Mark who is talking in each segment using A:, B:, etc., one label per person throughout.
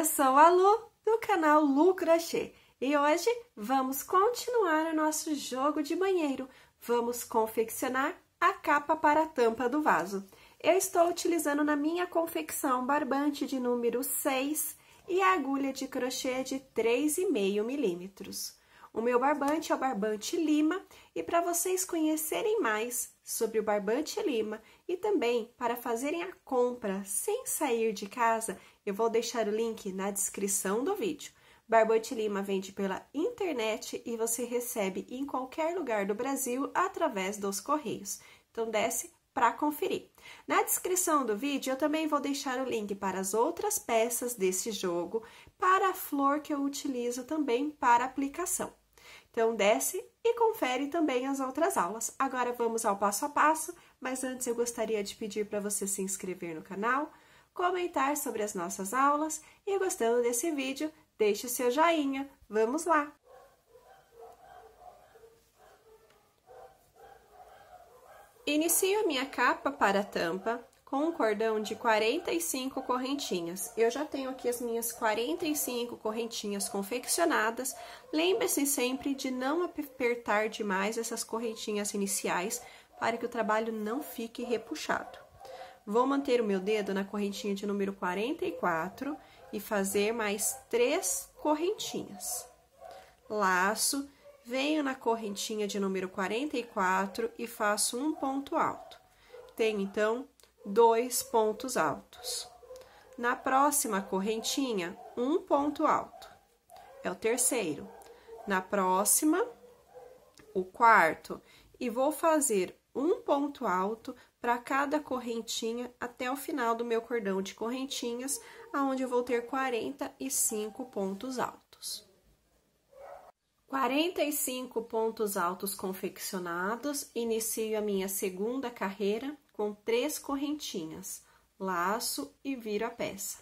A: Eu sou a Lu do canal Lu Crochê e hoje vamos continuar o nosso jogo de banheiro. Vamos confeccionar a capa para a tampa do vaso. Eu estou utilizando na minha confecção barbante de número 6 e a agulha de crochê de 3,5 milímetros. O meu barbante é o barbante lima e para vocês conhecerem mais sobre o barbante lima e também para fazerem a compra sem sair de casa, eu vou deixar o link na descrição do vídeo. Barbante Lima vende pela internet e você recebe em qualquer lugar do Brasil através dos correios. Então desce para conferir. Na descrição do vídeo eu também vou deixar o link para as outras peças desse jogo, para a flor que eu utilizo também para aplicação. Então desce e confere também as outras aulas. Agora vamos ao passo a passo, mas antes eu gostaria de pedir para você se inscrever no canal, comentar sobre as nossas aulas e gostando desse vídeo, deixe o seu joinha. Vamos lá! Inicio a minha capa para a tampa com um cordão de 45 correntinhas. Eu já tenho aqui as minhas 45 correntinhas confeccionadas. Lembre-se sempre de não apertar demais essas correntinhas iniciais para que o trabalho não fique repuxado. Vou manter o meu dedo na correntinha de número 44 e fazer mais três correntinhas. Laço, venho na correntinha de número 44 e faço um ponto alto. Tenho, então, dois pontos altos. Na próxima correntinha, um ponto alto. É o terceiro. Na próxima, o quarto. E vou fazer um ponto alto para cada correntinha até o final do meu cordão de correntinhas, aonde eu vou ter 45 pontos altos. 45 pontos altos confeccionados, inicio a minha segunda carreira com três correntinhas, laço e viro a peça.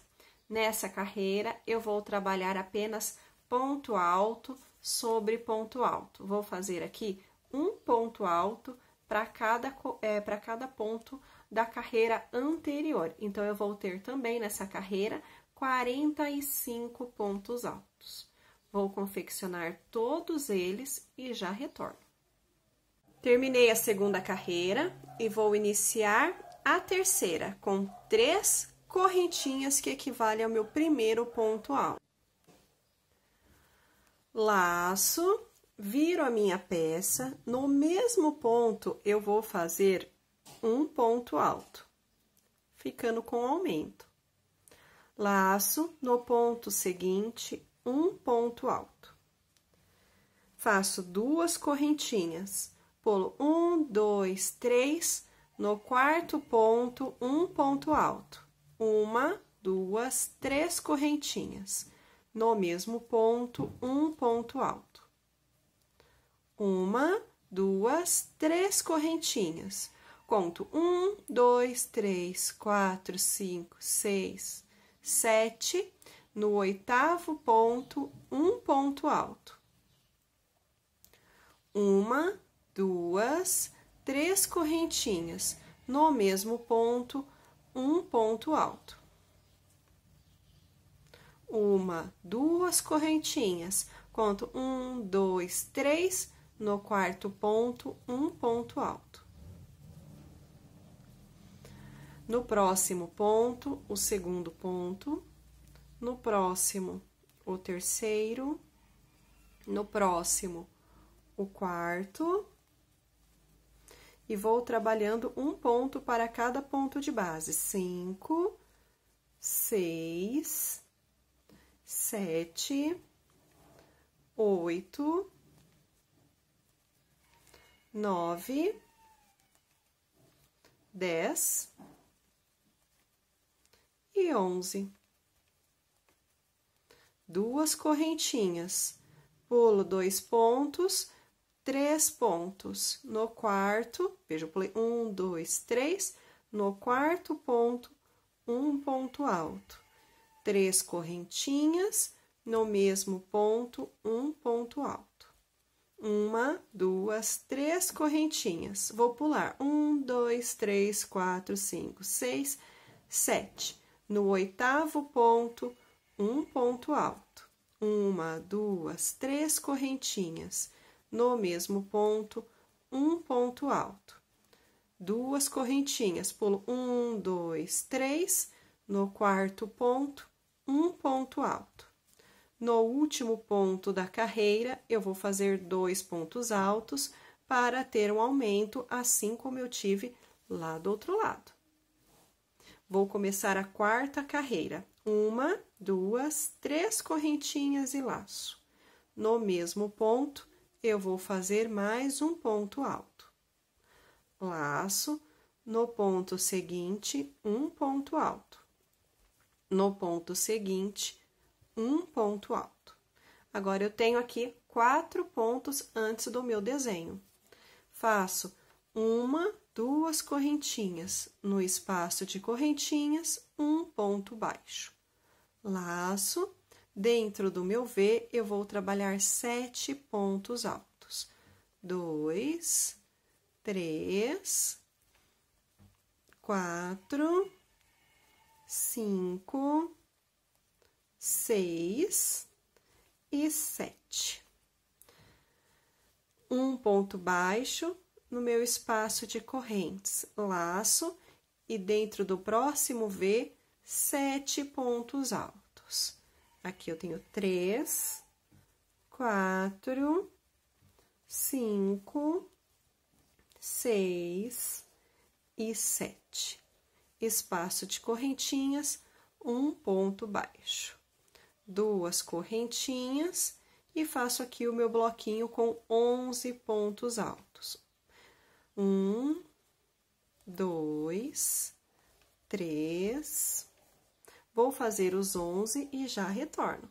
A: Nessa carreira, eu vou trabalhar apenas ponto alto sobre ponto alto. Vou fazer aqui um ponto alto para cada, é, cada ponto da carreira anterior. Então, eu vou ter também nessa carreira 45 pontos altos. Vou confeccionar todos eles e já retorno. Terminei a segunda carreira e vou iniciar a terceira com três correntinhas que equivale ao meu primeiro ponto alto. Laço viro a minha peça, no mesmo ponto eu vou fazer um ponto alto, ficando com aumento. Laço no ponto seguinte, um ponto alto. Faço duas correntinhas, pulo um, dois, três, no quarto ponto, um ponto alto. Uma, duas, três correntinhas. No mesmo ponto, um ponto alto uma, duas, três correntinhas. Conto um, dois, três, quatro, cinco, seis, sete. No oitavo ponto, um ponto alto. Uma, duas, três correntinhas. No mesmo ponto, um ponto alto. Uma, duas correntinhas. Conto um, dois, três no quarto ponto, um ponto alto. No próximo ponto, o segundo ponto. No próximo, o terceiro. No próximo, o quarto. E vou trabalhando um ponto para cada ponto de base. Cinco, seis, sete, oito, nove, dez e onze. Duas correntinhas, pulo dois pontos, três pontos. No quarto, veja, eu pulei um, dois, três. No quarto ponto, um ponto alto. Três correntinhas, no mesmo ponto, um ponto alto uma, duas, três correntinhas. Vou pular um, dois, três, quatro, cinco, seis, sete. No oitavo ponto, um ponto alto. Uma, duas, três correntinhas. No mesmo ponto, um ponto alto. Duas correntinhas, pulo um, dois, três. No quarto ponto, um ponto alto no último ponto da carreira, eu vou fazer dois pontos altos para ter um aumento, assim como eu tive lá do outro lado. Vou começar a quarta carreira. Uma, duas, três correntinhas e laço. No mesmo ponto, eu vou fazer mais um ponto alto. Laço, no ponto seguinte, um ponto alto. No ponto seguinte, um ponto alto. Agora, eu tenho aqui quatro pontos antes do meu desenho. Faço uma, duas correntinhas. No espaço de correntinhas, um ponto baixo. Laço. Dentro do meu V, eu vou trabalhar sete pontos altos. Dois, três, quatro, cinco, seis e sete. Um ponto baixo no meu espaço de correntes, laço, e dentro do próximo V, sete pontos altos. Aqui eu tenho três, quatro, cinco, seis e sete. Espaço de correntinhas, um ponto baixo duas correntinhas e faço aqui o meu bloquinho com 11 pontos altos. Um, dois, três. Vou fazer os 11 e já retorno.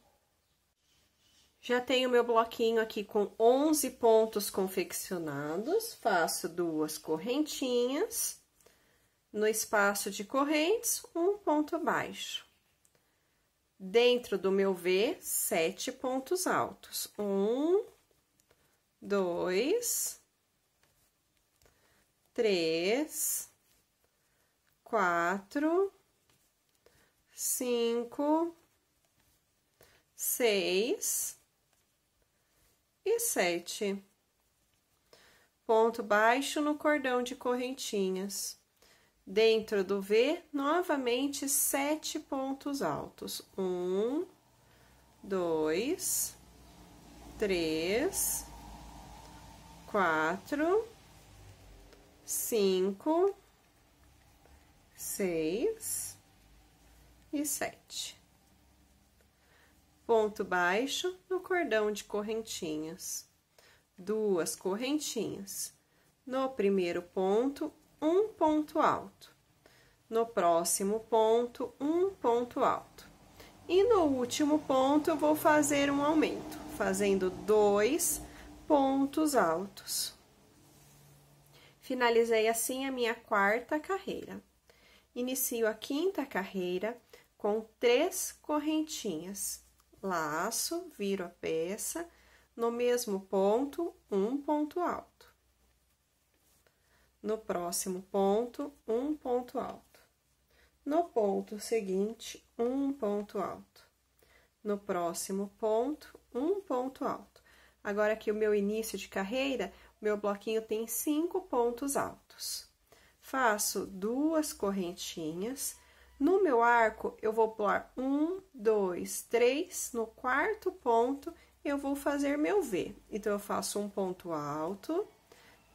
A: Já tenho meu bloquinho aqui com 11 pontos confeccionados, faço duas correntinhas, no espaço de correntes, um ponto abaixo dentro do meu V, sete pontos altos. Um, dois, três, quatro, cinco, seis e sete. Ponto baixo no cordão de correntinhas. Dentro do V, novamente, sete pontos altos. Um, dois, três, quatro, cinco, seis e sete. Ponto baixo no cordão de correntinhas. Duas correntinhas. No primeiro ponto, um ponto alto. No próximo ponto, um ponto alto. E no último ponto, eu vou fazer um aumento, fazendo dois pontos altos. Finalizei assim a minha quarta carreira. Inicio a quinta carreira com três correntinhas. Laço, viro a peça, no mesmo ponto, um ponto alto no próximo ponto, um ponto alto. No ponto seguinte, um ponto alto. No próximo ponto, um ponto alto. Agora que o meu início de carreira, meu bloquinho tem cinco pontos altos. Faço duas correntinhas. No meu arco, eu vou pular um, dois, três. No quarto ponto, eu vou fazer meu V. Então, eu faço um ponto alto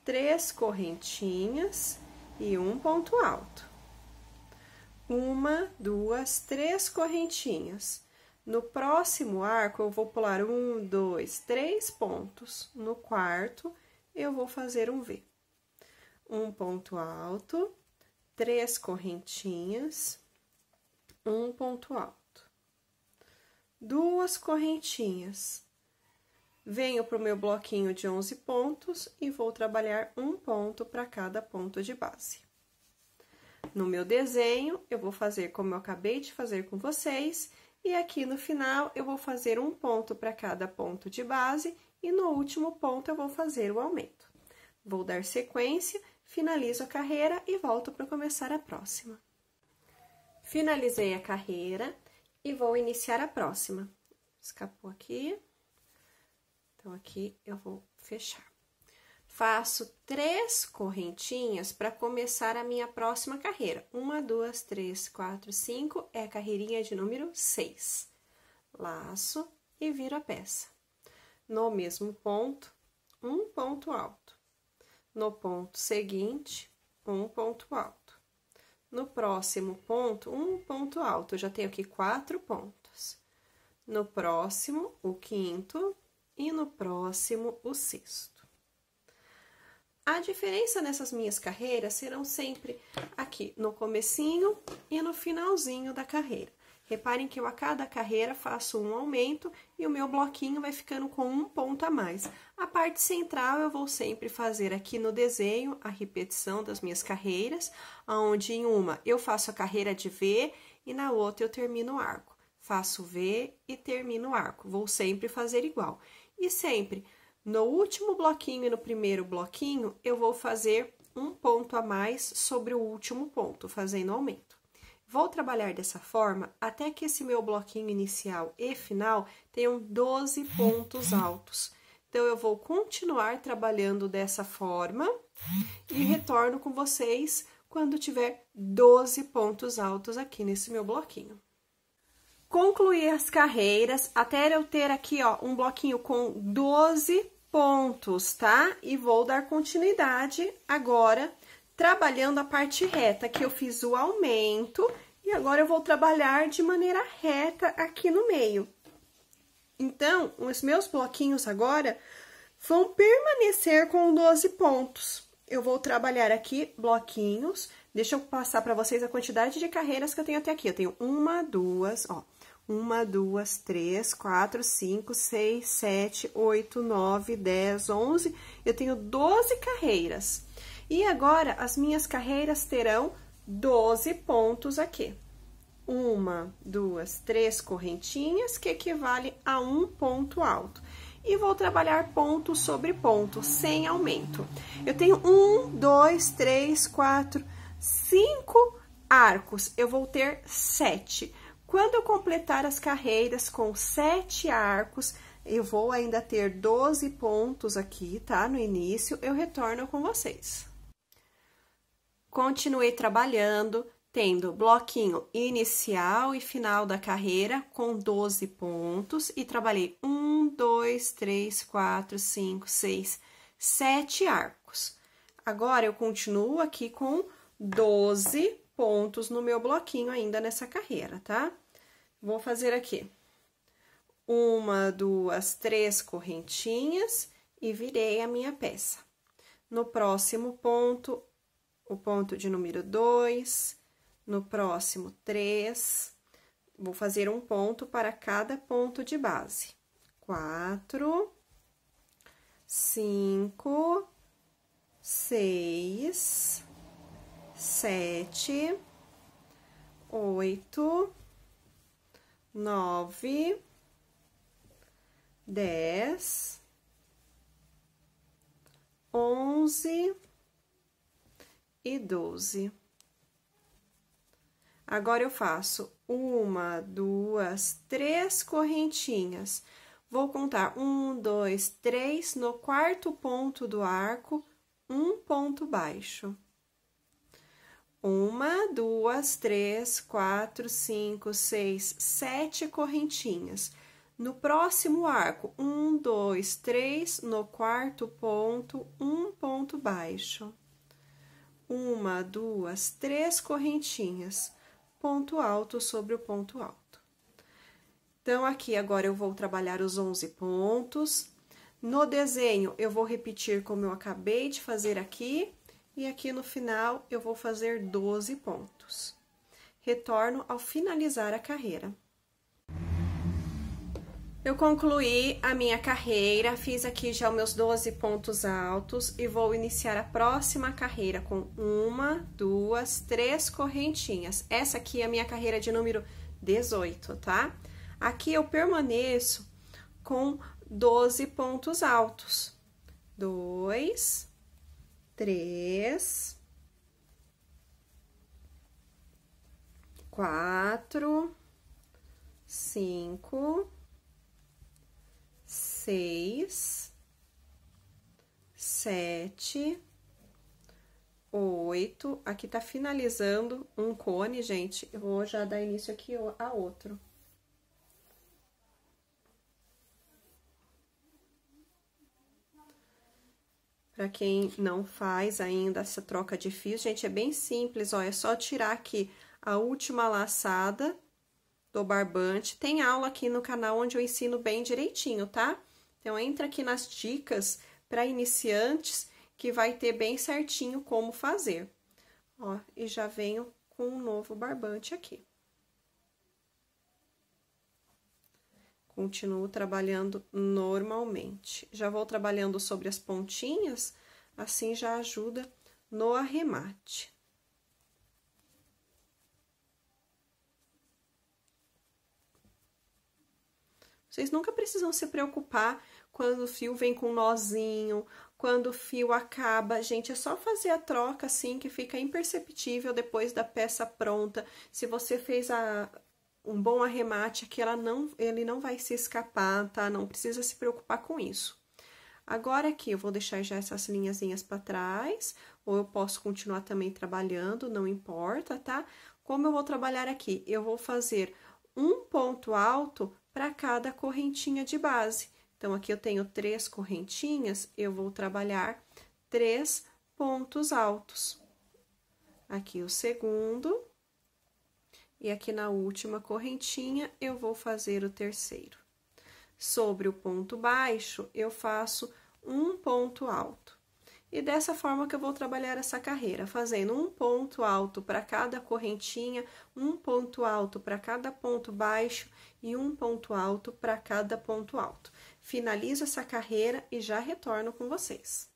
A: três correntinhas e um ponto alto. Uma, duas, três correntinhas. No próximo arco, eu vou pular um, dois, três pontos. No quarto, eu vou fazer um V. Um ponto alto, três correntinhas, um ponto alto. Duas correntinhas, Venho para o meu bloquinho de 11 pontos e vou trabalhar um ponto para cada ponto de base. No meu desenho, eu vou fazer como eu acabei de fazer com vocês, e aqui no final, eu vou fazer um ponto para cada ponto de base, e no último ponto, eu vou fazer o aumento. Vou dar sequência, finalizo a carreira e volto para começar a próxima. Finalizei a carreira e vou iniciar a próxima. Escapou aqui. Então, aqui eu vou fechar. Faço três correntinhas para começar a minha próxima carreira. Uma, duas, três, quatro, cinco, é a carreirinha de número seis. Laço e viro a peça. No mesmo ponto, um ponto alto. No ponto seguinte, um ponto alto. No próximo ponto, um ponto alto. Eu já tenho aqui quatro pontos. No próximo, o quinto, e no próximo o sexto. A diferença nessas minhas carreiras serão sempre aqui no comecinho e no finalzinho da carreira. Reparem que eu a cada carreira faço um aumento e o meu bloquinho vai ficando com um ponto a mais. A parte central eu vou sempre fazer aqui no desenho a repetição das minhas carreiras, onde em uma eu faço a carreira de V e na outra eu termino o arco. Faço V e termino o arco. Vou sempre fazer igual. E sempre no último bloquinho e no primeiro bloquinho, eu vou fazer um ponto a mais sobre o último ponto, fazendo aumento. Vou trabalhar dessa forma até que esse meu bloquinho inicial e final tenham 12 pontos altos. Então, eu vou continuar trabalhando dessa forma e retorno com vocês quando tiver 12 pontos altos aqui nesse meu bloquinho concluir as carreiras até eu ter aqui, ó, um bloquinho com 12 pontos, tá? E vou dar continuidade agora trabalhando a parte reta, que eu fiz o aumento e agora eu vou trabalhar de maneira reta aqui no meio. Então, os meus bloquinhos agora vão permanecer com 12 pontos. Eu vou trabalhar aqui bloquinhos, deixa eu passar para vocês a quantidade de carreiras que eu tenho até aqui. Eu tenho uma, duas, ó, uma, duas, três, quatro, cinco, seis, sete, oito, nove, dez, onze. Eu tenho doze carreiras. E agora, as minhas carreiras terão doze pontos aqui. Uma, duas, três correntinhas, que equivale a um ponto alto e vou trabalhar ponto sobre ponto, sem aumento. Eu tenho um, dois, três, quatro, cinco arcos, eu vou ter sete. Quando eu completar as carreiras com sete arcos, eu vou ainda ter 12 pontos aqui, tá? No início, eu retorno com vocês. Continuei trabalhando, tendo bloquinho inicial e final da carreira com 12 pontos e trabalhei um, dois, três, quatro, cinco, seis, sete arcos. Agora, eu continuo aqui com 12 pontos no meu bloquinho ainda nessa carreira, tá? Vou fazer aqui uma, duas, três correntinhas e virei a minha peça. No próximo ponto, o ponto de número dois, no próximo três, vou fazer um ponto para cada ponto de base. Quatro, cinco, seis, sete, oito, nove, dez, onze e doze. Agora, eu faço uma, duas, três correntinhas. Vou contar um, dois, três, no quarto ponto do arco, um ponto baixo. Uma, duas, três, quatro, cinco, seis, sete correntinhas. No próximo arco, um, dois, três, no quarto ponto, um ponto baixo. Uma, duas, três correntinhas, ponto alto sobre o ponto alto. Então, aqui agora eu vou trabalhar os 11 pontos. No desenho, eu vou repetir como eu acabei de fazer aqui, e aqui no final, eu vou fazer 12 pontos. Retorno ao finalizar a carreira. Eu concluí a minha carreira, fiz aqui já os meus 12 pontos altos e vou iniciar a próxima carreira com uma, duas, três correntinhas. Essa aqui é a minha carreira de número 18, tá? Aqui eu permaneço com 12 pontos altos. Dois, três, quatro, cinco, seis, sete, oito. Aqui tá finalizando um cone, gente. Eu vou já dar início aqui a outro. Para quem não faz ainda essa troca de fios, gente, é bem simples, ó, é só tirar aqui a última laçada do barbante. Tem aula aqui no canal onde eu ensino bem direitinho, tá? Então, entra aqui nas dicas para iniciantes, que vai ter bem certinho como fazer. Ó, e já venho com um novo barbante aqui. Continuo trabalhando normalmente. Já vou trabalhando sobre as pontinhas, assim já ajuda no arremate. Vocês nunca precisam se preocupar quando o fio vem com um nozinho, quando o fio acaba. Gente, é só fazer a troca assim que fica imperceptível depois da peça pronta. Se você fez a, um bom arremate aqui, é ela não, ele não vai se escapar, tá? Não precisa se preocupar com isso. Agora aqui, eu vou deixar já essas linhazinhas para trás, ou eu posso continuar também trabalhando, não importa, tá? Como eu vou trabalhar aqui? Eu vou fazer um ponto alto para cada correntinha de base. Então, aqui eu tenho três correntinhas, eu vou trabalhar três pontos altos. Aqui o segundo e aqui na última correntinha eu vou fazer o terceiro. Sobre o ponto baixo, eu faço um ponto alto. E dessa forma que eu vou trabalhar essa carreira, fazendo um ponto alto para cada correntinha, um ponto alto para cada ponto baixo e um ponto alto para cada ponto alto. Finalizo essa carreira e já retorno com vocês.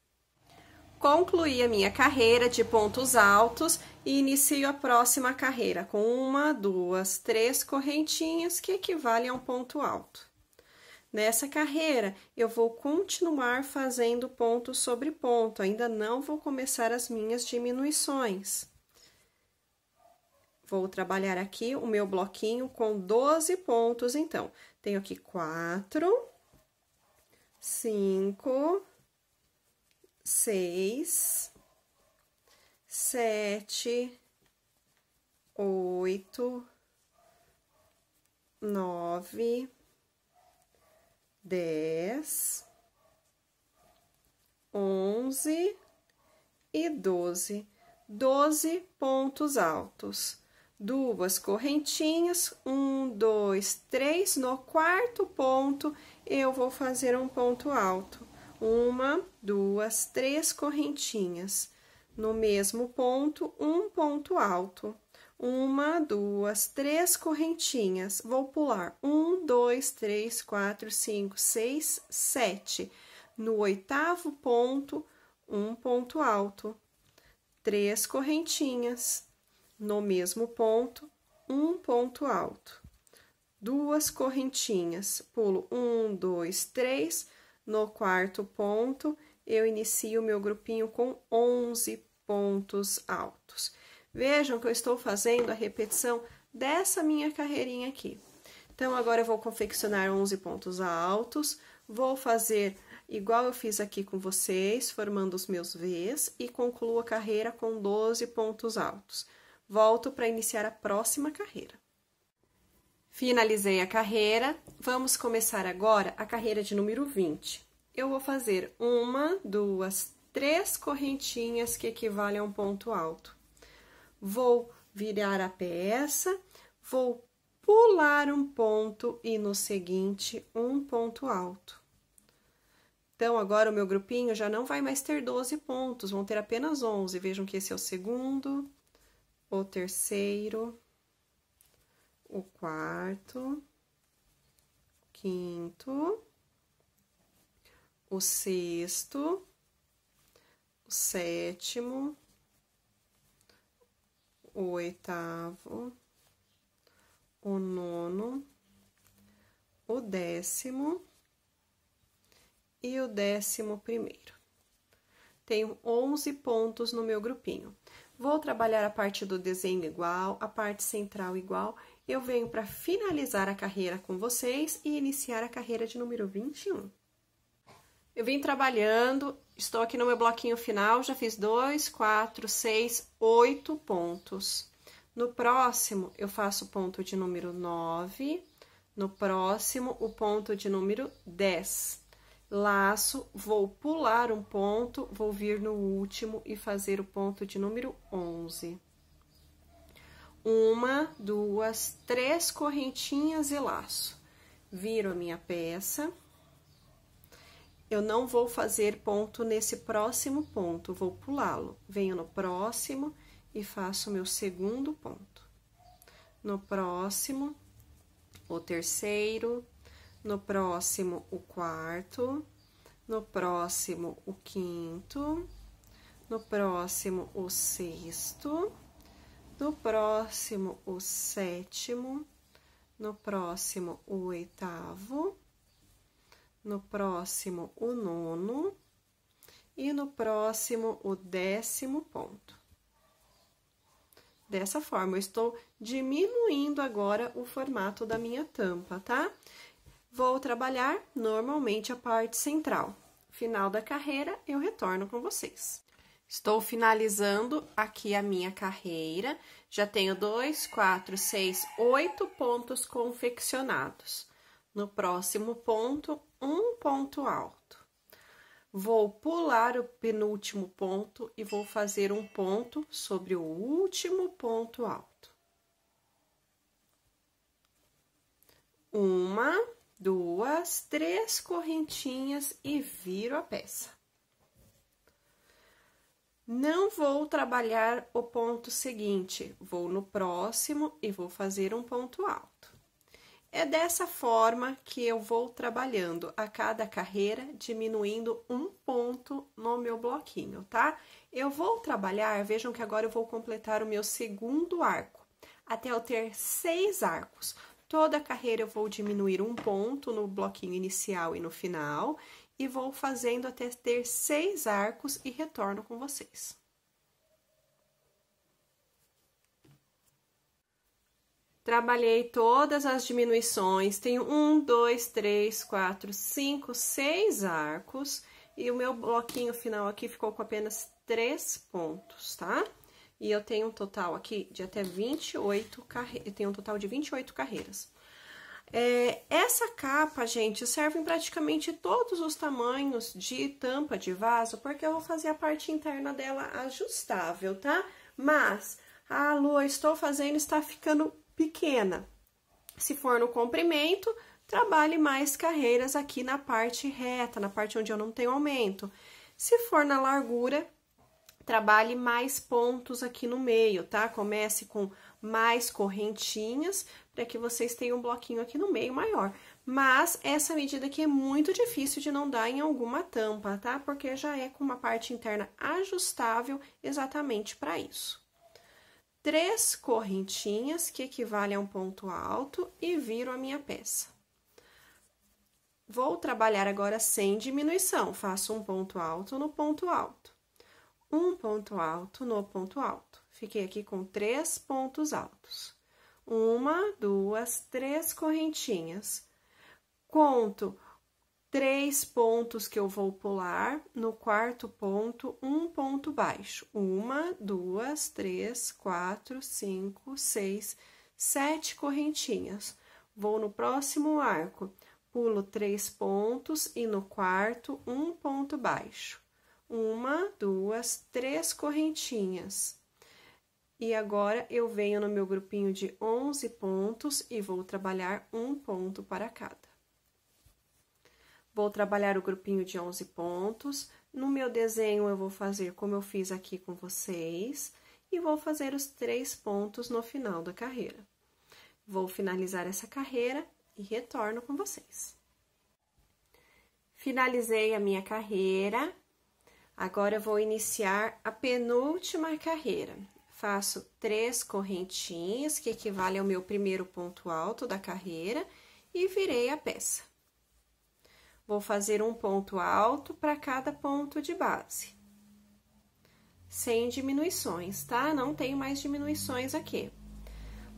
A: Concluí a minha carreira de pontos altos e inicio a próxima carreira com uma, duas, três correntinhas que equivale a um ponto alto. Nessa carreira, eu vou continuar fazendo ponto sobre ponto, ainda não vou começar as minhas diminuições. Vou trabalhar aqui o meu bloquinho com 12 pontos, então. Tenho aqui 4, 5, seis, sete, oito, nove, dez, onze e doze. Doze pontos altos. Duas correntinhas, um, dois, três. No quarto ponto, eu vou fazer um ponto alto uma, duas, três correntinhas. No mesmo ponto, um ponto alto. Uma, duas, três correntinhas. Vou pular um, dois, três, quatro, cinco, seis, sete. No oitavo ponto, um ponto alto. Três correntinhas. No mesmo ponto, um ponto alto. Duas correntinhas. Pulo um, dois, três no quarto ponto, eu inicio o meu grupinho com 11 pontos altos. Vejam que eu estou fazendo a repetição dessa minha carreirinha aqui. Então, agora eu vou confeccionar 11 pontos altos, vou fazer igual eu fiz aqui com vocês, formando os meus Vs, e concluo a carreira com 12 pontos altos. Volto para iniciar a próxima carreira. Finalizei a carreira, vamos começar agora a carreira de número 20. Eu vou fazer uma, duas, três correntinhas que equivalem a um ponto alto. Vou virar a peça, vou pular um ponto e no seguinte um ponto alto. Então, agora o meu grupinho já não vai mais ter 12 pontos, vão ter apenas 11. Vejam que esse é o segundo, o terceiro, o quarto, quinto, o sexto, o sétimo, o oitavo, o nono, o décimo e o décimo primeiro. Tenho 11 pontos no meu grupinho. Vou trabalhar a parte do desenho igual, a parte central igual eu venho para finalizar a carreira com vocês e iniciar a carreira de número 21. Eu vim trabalhando, estou aqui no meu bloquinho final, já fiz dois, quatro, seis, oito pontos. No próximo, eu faço o ponto de número 9, no próximo, o ponto de número 10. Laço, vou pular um ponto, vou vir no último e fazer o ponto de número 11 uma, duas, três correntinhas e laço. Viro a minha peça. Eu não vou fazer ponto nesse próximo ponto, vou pulá-lo. Venho no próximo e faço meu segundo ponto. No próximo, o terceiro, no próximo, o quarto, no próximo, o quinto, no próximo, o sexto no próximo o sétimo, no próximo o oitavo, no próximo o nono e no próximo o décimo ponto. Dessa forma, eu estou diminuindo agora o formato da minha tampa, tá? Vou trabalhar normalmente a parte central. Final da carreira, eu retorno com vocês. Estou finalizando aqui a minha carreira, já tenho dois, quatro, seis, oito pontos confeccionados. No próximo ponto, um ponto alto. Vou pular o penúltimo ponto e vou fazer um ponto sobre o último ponto alto. Uma, duas, três correntinhas e viro a peça. Não vou trabalhar o ponto seguinte, vou no próximo e vou fazer um ponto alto. É dessa forma que eu vou trabalhando a cada carreira, diminuindo um ponto no meu bloquinho, tá? Eu vou trabalhar, vejam que agora eu vou completar o meu segundo arco, até eu ter seis arcos. Toda carreira eu vou diminuir um ponto no bloquinho inicial e no final, e vou fazendo até ter seis arcos e retorno com vocês. Trabalhei todas as diminuições, tenho um, dois, três, quatro, cinco, seis arcos, e o meu bloquinho final aqui ficou com apenas três pontos, tá? E eu tenho um total aqui de até 28 carreiras, eu tenho um total de 28 carreiras. É, essa capa, gente, serve em praticamente todos os tamanhos de tampa de vaso, porque eu vou fazer a parte interna dela ajustável, tá? Mas, a lua estou fazendo está ficando pequena. Se for no comprimento, trabalhe mais carreiras aqui na parte reta, na parte onde eu não tenho aumento. Se for na largura, trabalhe mais pontos aqui no meio, tá? Comece com mais correntinhas para que vocês tenham um bloquinho aqui no meio maior. Mas essa medida aqui é muito difícil de não dar em alguma tampa, tá? Porque já é com uma parte interna ajustável exatamente para isso. Três correntinhas, que equivale a um ponto alto, e viro a minha peça. Vou trabalhar agora sem diminuição, faço um ponto alto no ponto alto, um ponto alto no ponto alto. Fiquei aqui com três pontos altos uma, duas, três correntinhas. Conto três pontos que eu vou pular, no quarto ponto, um ponto baixo. Uma, duas, três, quatro, cinco, seis, sete correntinhas. Vou no próximo arco, pulo três pontos e no quarto, um ponto baixo. Uma, duas, três correntinhas. E agora eu venho no meu grupinho de 11 pontos e vou trabalhar um ponto para cada. Vou trabalhar o grupinho de 11 pontos. No meu desenho, eu vou fazer como eu fiz aqui com vocês. E vou fazer os três pontos no final da carreira. Vou finalizar essa carreira e retorno com vocês. Finalizei a minha carreira. Agora, eu vou iniciar a penúltima carreira faço três correntinhas, que equivale ao meu primeiro ponto alto da carreira, e virei a peça. Vou fazer um ponto alto para cada ponto de base. Sem diminuições, tá? Não tenho mais diminuições aqui.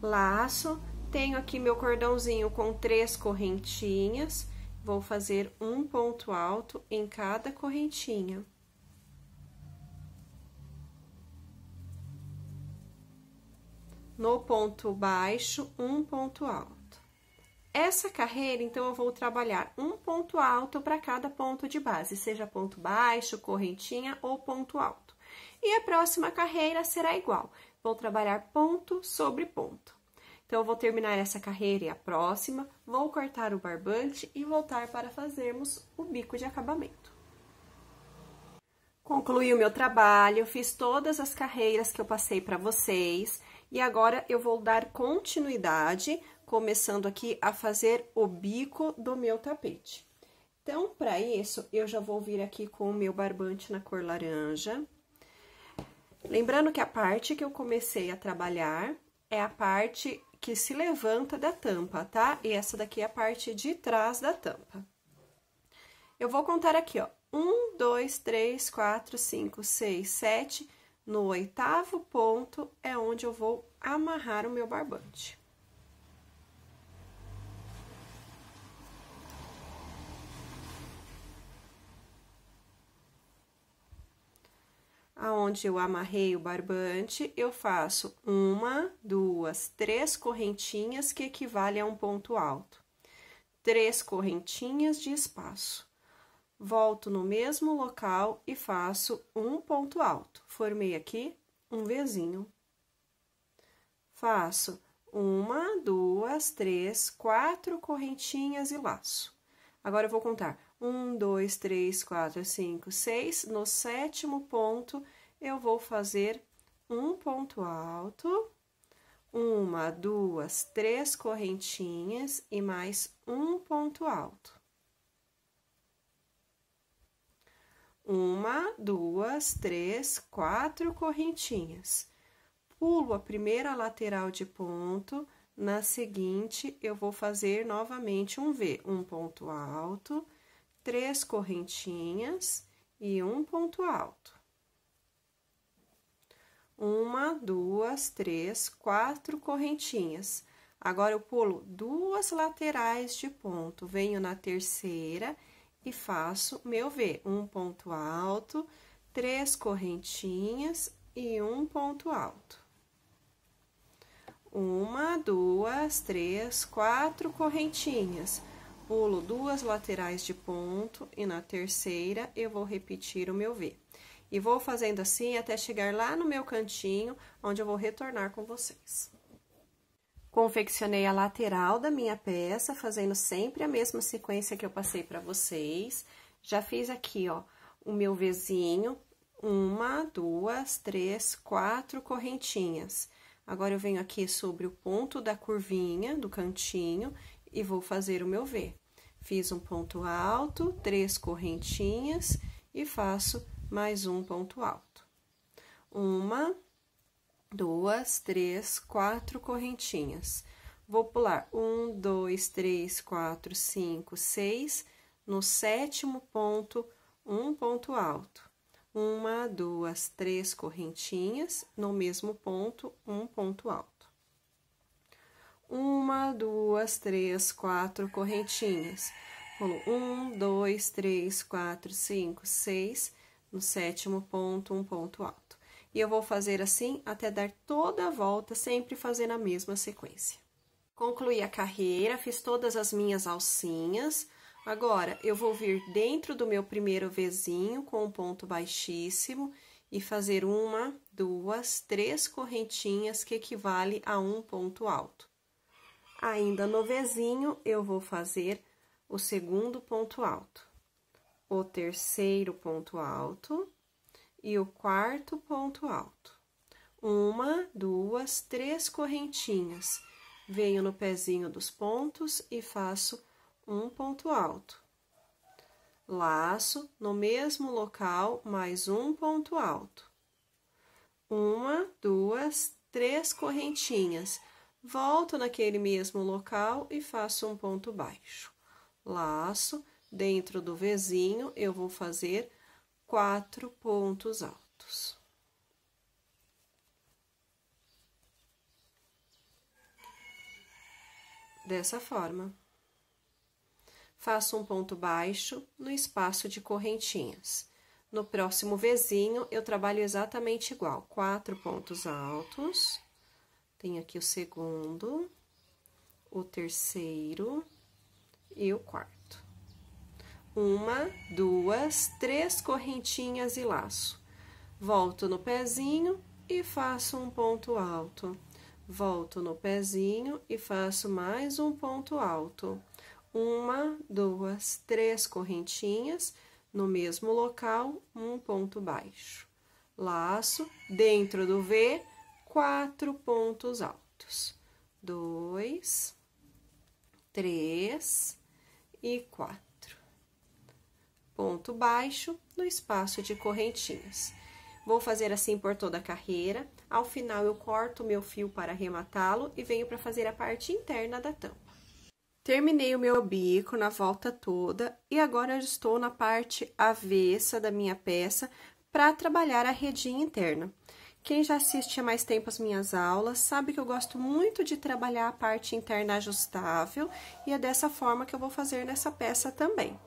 A: Laço, tenho aqui meu cordãozinho com três correntinhas, vou fazer um ponto alto em cada correntinha. no ponto baixo, um ponto alto. Essa carreira, então, eu vou trabalhar um ponto alto para cada ponto de base, seja ponto baixo, correntinha ou ponto alto. E a próxima carreira será igual, vou trabalhar ponto sobre ponto. Então, eu vou terminar essa carreira e a próxima, vou cortar o barbante e voltar para fazermos o bico de acabamento. Concluí o meu trabalho, fiz todas as carreiras que eu passei para vocês. E agora, eu vou dar continuidade, começando aqui a fazer o bico do meu tapete. Então, para isso, eu já vou vir aqui com o meu barbante na cor laranja. Lembrando que a parte que eu comecei a trabalhar é a parte que se levanta da tampa, tá? E essa daqui é a parte de trás da tampa. Eu vou contar aqui, ó. Um, dois, três, quatro, cinco, seis, sete no oitavo ponto é onde eu vou amarrar o meu barbante. Aonde eu amarrei o barbante, eu faço uma, duas, três correntinhas que equivale a um ponto alto. Três correntinhas de espaço volto no mesmo local e faço um ponto alto. Formei aqui um vizinho. Faço uma, duas, três, quatro correntinhas e laço. Agora, eu vou contar. Um, dois, três, quatro, cinco, seis. No sétimo ponto, eu vou fazer um ponto alto, uma, duas, três correntinhas e mais um ponto alto. Uma, duas, três, quatro correntinhas. Pulo a primeira lateral de ponto, na seguinte, eu vou fazer novamente um V, um ponto alto, três correntinhas e um ponto alto. Uma, duas, três, quatro correntinhas. Agora, eu pulo duas laterais de ponto, venho na terceira e faço meu V. Um ponto alto, três correntinhas e um ponto alto. Uma, duas, três, quatro correntinhas. Pulo duas laterais de ponto e na terceira eu vou repetir o meu V. E vou fazendo assim até chegar lá no meu cantinho, onde eu vou retornar com vocês. Confeccionei a lateral da minha peça, fazendo sempre a mesma sequência que eu passei pra vocês. Já fiz aqui, ó, o meu vizinho, uma, duas, três, quatro correntinhas. Agora, eu venho aqui sobre o ponto da curvinha, do cantinho, e vou fazer o meu V. Fiz um ponto alto, três correntinhas, e faço mais um ponto alto. Uma, duas, três, quatro correntinhas. Vou pular um, dois, três, quatro, cinco, seis, no sétimo ponto, um ponto alto. Uma, duas, três correntinhas, no mesmo ponto, um ponto alto. Uma, duas, três, quatro correntinhas. Pulo um, dois, três, quatro, cinco, seis, no sétimo ponto, um ponto alto e eu vou fazer assim até dar toda a volta, sempre fazendo a mesma sequência. Concluí a carreira, fiz todas as minhas alcinhas. Agora, eu vou vir dentro do meu primeiro vizinho com um ponto baixíssimo e fazer uma, duas, três correntinhas que equivale a um ponto alto. Ainda no vizinho, eu vou fazer o segundo ponto alto, o terceiro ponto alto, e o quarto ponto alto. Uma, duas, três correntinhas. Venho no pezinho dos pontos e faço um ponto alto. Laço no mesmo local mais um ponto alto. Uma, duas, três correntinhas. Volto naquele mesmo local e faço um ponto baixo. Laço, dentro do vizinho, eu vou fazer quatro pontos altos. Dessa forma, faço um ponto baixo no espaço de correntinhas. No próximo vizinho, eu trabalho exatamente igual, quatro pontos altos, tem aqui o segundo, o terceiro e o quarto uma, duas, três correntinhas e laço. Volto no pezinho e faço um ponto alto. Volto no pezinho e faço mais um ponto alto. Uma, duas, três correntinhas, no mesmo local, um ponto baixo. Laço, dentro do V, quatro pontos altos. Dois, três e quatro ponto baixo no espaço de correntinhas. Vou fazer assim por toda a carreira. Ao final, eu corto o meu fio para arrematá-lo e venho para fazer a parte interna da tampa. Terminei o meu bico na volta toda e agora estou na parte avessa da minha peça para trabalhar a redinha interna. Quem já assiste há mais tempo as minhas aulas sabe que eu gosto muito de trabalhar a parte interna ajustável e é dessa forma que eu vou fazer nessa peça também.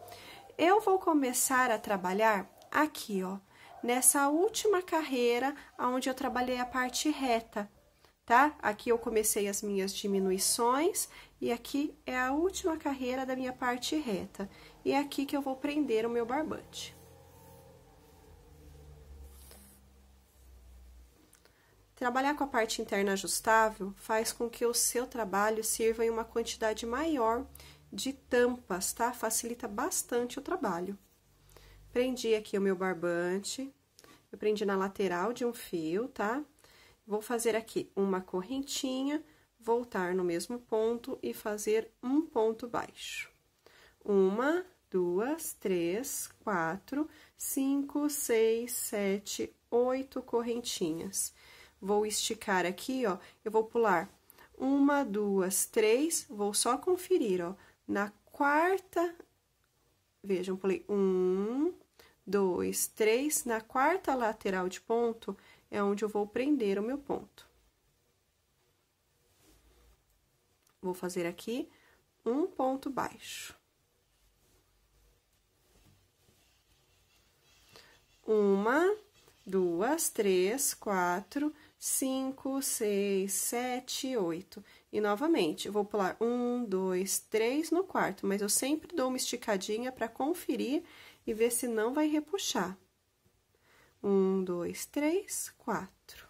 A: Eu vou começar a trabalhar aqui, ó, nessa última carreira onde eu trabalhei a parte reta, tá? Aqui eu comecei as minhas diminuições e aqui é a última carreira da minha parte reta. E é aqui que eu vou prender o meu barbante. Trabalhar com a parte interna ajustável faz com que o seu trabalho sirva em uma quantidade maior de tampas, tá? Facilita bastante o trabalho. Prendi aqui o meu barbante, eu prendi na lateral de um fio, tá? Vou fazer aqui uma correntinha, voltar no mesmo ponto e fazer um ponto baixo. Uma, duas, três, quatro, cinco, seis, sete, oito correntinhas. Vou esticar aqui, ó, eu vou pular uma, duas, três, vou só conferir, ó, na quarta, vejam, pulei um, dois, três. Na quarta lateral de ponto é onde eu vou prender o meu ponto. Vou fazer aqui um ponto baixo. Uma, duas, três, quatro, cinco, seis, sete, oito. E novamente, eu vou pular um, dois, três no quarto, mas eu sempre dou uma esticadinha para conferir e ver se não vai repuxar. Um, dois, três, quatro.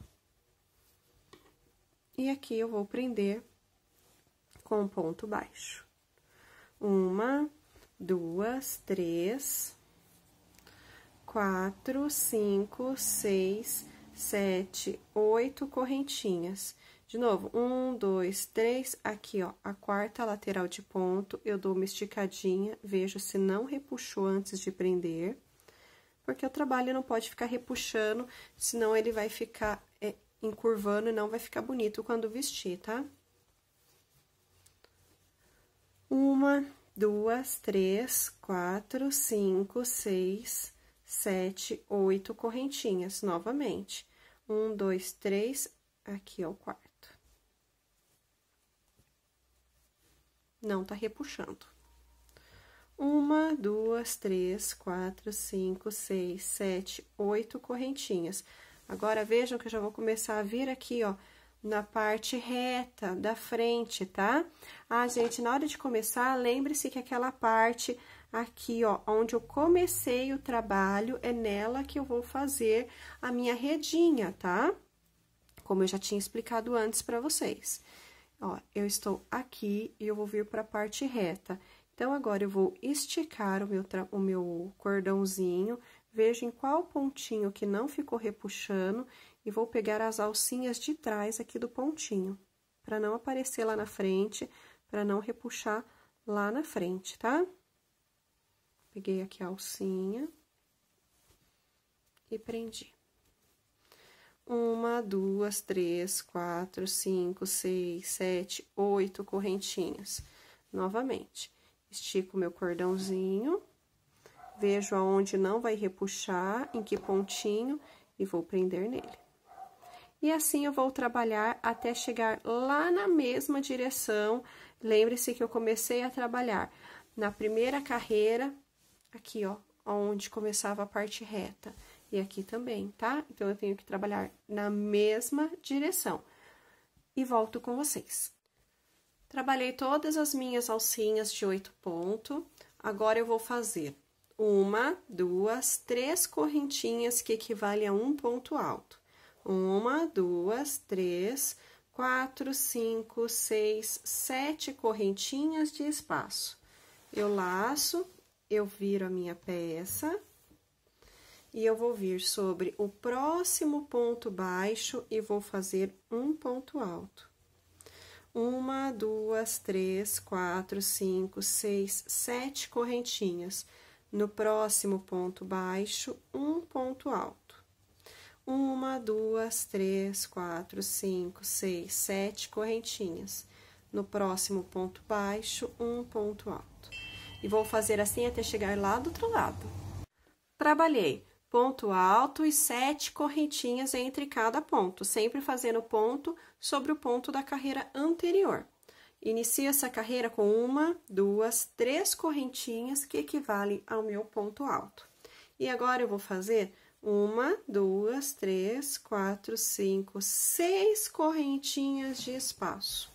A: E aqui eu vou prender com ponto baixo. Uma, duas, três, quatro, cinco, seis, sete, oito correntinhas de novo, um, dois, três, aqui, ó, a quarta lateral de ponto, eu dou uma esticadinha, vejo se não repuxou antes de prender, porque o trabalho não pode ficar repuxando, senão ele vai ficar é, encurvando e não vai ficar bonito quando vestir, tá? Uma, duas, três, quatro, cinco, seis, sete, oito correntinhas, novamente. Um, dois, três, aqui, ó, o quarto. não tá repuxando. Uma, duas, três, quatro, cinco, seis, sete, oito correntinhas. Agora, vejam que eu já vou começar a vir aqui, ó, na parte reta da frente, tá? Ah, gente, na hora de começar, lembre-se que aquela parte aqui, ó, onde eu comecei o trabalho, é nela que eu vou fazer a minha redinha, tá? Como eu já tinha explicado antes para vocês. Ó, eu estou aqui e eu vou vir para a parte reta. Então, agora eu vou esticar o meu, o meu cordãozinho, vejo em qual pontinho que não ficou repuxando e vou pegar as alcinhas de trás aqui do pontinho, para não aparecer lá na frente, para não repuxar lá na frente, tá? Peguei aqui a alcinha e prendi uma, duas, três, quatro, cinco, seis, sete, oito correntinhas. Novamente, estico meu cordãozinho, vejo aonde não vai repuxar, em que pontinho, e vou prender nele. E assim eu vou trabalhar até chegar lá na mesma direção. Lembre-se que eu comecei a trabalhar na primeira carreira, aqui, ó, onde começava a parte reta e aqui também, tá? Então, eu tenho que trabalhar na mesma direção. E volto com vocês. Trabalhei todas as minhas alcinhas de oito pontos. Agora, eu vou fazer uma, duas, três correntinhas que equivale a um ponto alto. Uma, duas, três, quatro, cinco, seis, sete correntinhas de espaço. Eu laço, eu viro a minha peça e eu vou vir sobre o próximo ponto baixo e vou fazer um ponto alto. Uma, duas, três, quatro, cinco, seis, sete correntinhas. No próximo ponto baixo, um ponto alto. Uma, duas, três, quatro, cinco, seis, sete correntinhas. No próximo ponto baixo, um ponto alto. E vou fazer assim até chegar lá do outro lado. Trabalhei ponto alto e sete correntinhas entre cada ponto, sempre fazendo ponto sobre o ponto da carreira anterior. Inicio essa carreira com uma, duas, três correntinhas que equivale ao meu ponto alto. E agora, eu vou fazer uma, duas, três, quatro, cinco, seis correntinhas de espaço.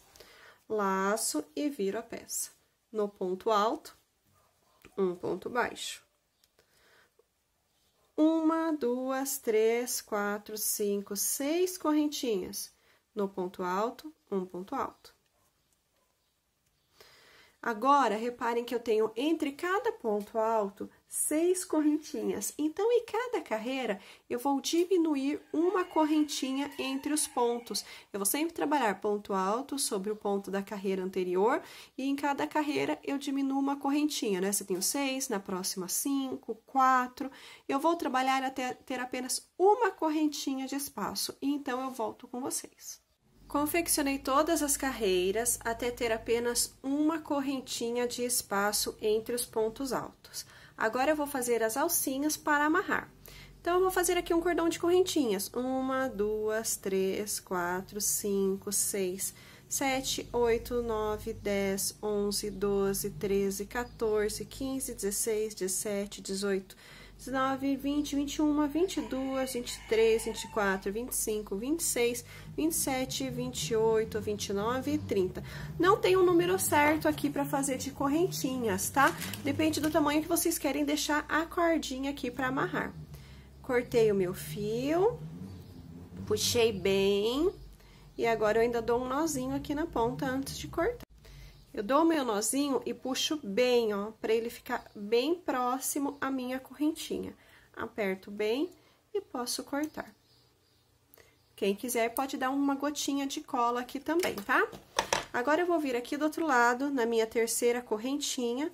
A: Laço e viro a peça. No ponto alto, um ponto baixo uma, duas, três, quatro, cinco, seis correntinhas. No ponto alto, um ponto alto. Agora, reparem que eu tenho entre cada ponto alto seis correntinhas. Então, em cada carreira, eu vou diminuir uma correntinha entre os pontos. Eu vou sempre trabalhar ponto alto sobre o ponto da carreira anterior, e em cada carreira eu diminuo uma correntinha, né? Se eu tenho seis, na próxima cinco, quatro. Eu vou trabalhar até ter apenas uma correntinha de espaço, e então eu volto com vocês. Confeccionei todas as carreiras até ter apenas uma correntinha de espaço entre os pontos altos. Agora eu vou fazer as alcinhas para amarrar. Então, eu vou fazer aqui um cordão de correntinhas. Uma, duas, três, quatro, cinco, seis, sete, oito, nove, dez, onze, doze, treze, quatorze, quinze, dezesseis, dezessete, dezoito... 18 19, 20, 21, 22, 23, 24, 25, 26, 27, 28, 29 e 30. Não tem um número certo aqui pra fazer de correntinhas, tá? Depende do tamanho que vocês querem deixar a cordinha aqui pra amarrar. Cortei o meu fio, puxei bem e agora eu ainda dou um nozinho aqui na ponta antes de cortar. Eu dou o meu nozinho e puxo bem, ó, pra ele ficar bem próximo à minha correntinha. Aperto bem e posso cortar. Quem quiser pode dar uma gotinha de cola aqui também, tá? Agora, eu vou vir aqui do outro lado, na minha terceira correntinha,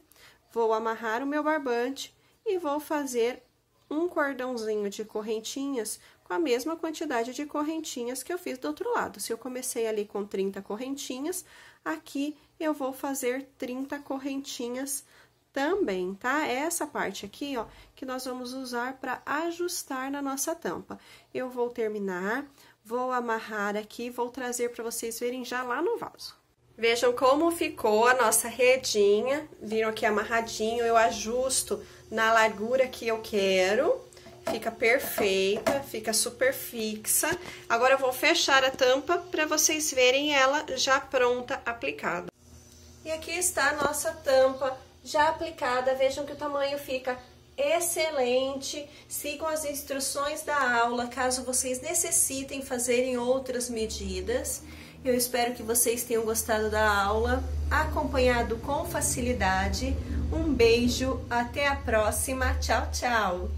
A: vou amarrar o meu barbante e vou fazer um cordãozinho de correntinhas com a mesma quantidade de correntinhas que eu fiz do outro lado. Se eu comecei ali com 30 correntinhas, aqui eu vou fazer 30 correntinhas também, tá? É essa parte aqui, ó, que nós vamos usar para ajustar na nossa tampa. Eu vou terminar, vou amarrar aqui, vou trazer para vocês verem já lá no vaso. Vejam como ficou a nossa redinha, viram aqui amarradinho, eu ajusto na largura que eu quero, fica perfeita, fica super fixa. Agora eu vou fechar a tampa para vocês verem ela já pronta, aplicada. E aqui está a nossa tampa já aplicada. Vejam que o tamanho fica excelente. Sigam as instruções da aula caso vocês necessitem fazerem outras medidas. Eu espero que vocês tenham gostado da aula, acompanhado com facilidade. Um beijo, até a próxima. Tchau, tchau!